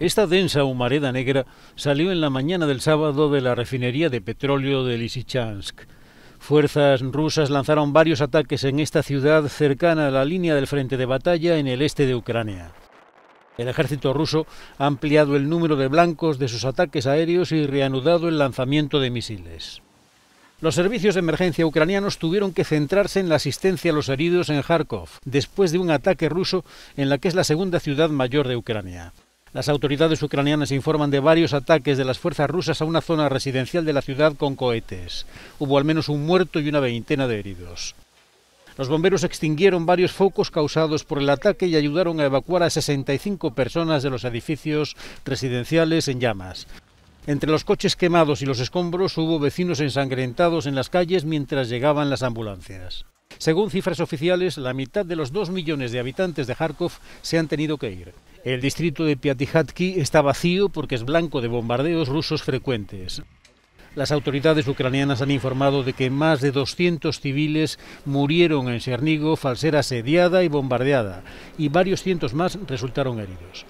Esta densa humareda negra salió en la mañana del sábado de la refinería de petróleo de Lisichansk. Fuerzas rusas lanzaron varios ataques en esta ciudad cercana a la línea del frente de batalla en el este de Ucrania. El ejército ruso ha ampliado el número de blancos de sus ataques aéreos y reanudado el lanzamiento de misiles. Los servicios de emergencia ucranianos tuvieron que centrarse en la asistencia a los heridos en Kharkov, después de un ataque ruso en la que es la segunda ciudad mayor de Ucrania. Las autoridades ucranianas informan de varios ataques de las fuerzas rusas a una zona residencial de la ciudad con cohetes. Hubo al menos un muerto y una veintena de heridos. Los bomberos extinguieron varios focos causados por el ataque y ayudaron a evacuar a 65 personas de los edificios residenciales en llamas. Entre los coches quemados y los escombros hubo vecinos ensangrentados en las calles mientras llegaban las ambulancias. Según cifras oficiales, la mitad de los dos millones de habitantes de Kharkov se han tenido que ir. El distrito de Piatihatki está vacío porque es blanco de bombardeos rusos frecuentes. Las autoridades ucranianas han informado de que más de 200 civiles murieron en Chernigov al ser asediada y bombardeada, y varios cientos más resultaron heridos.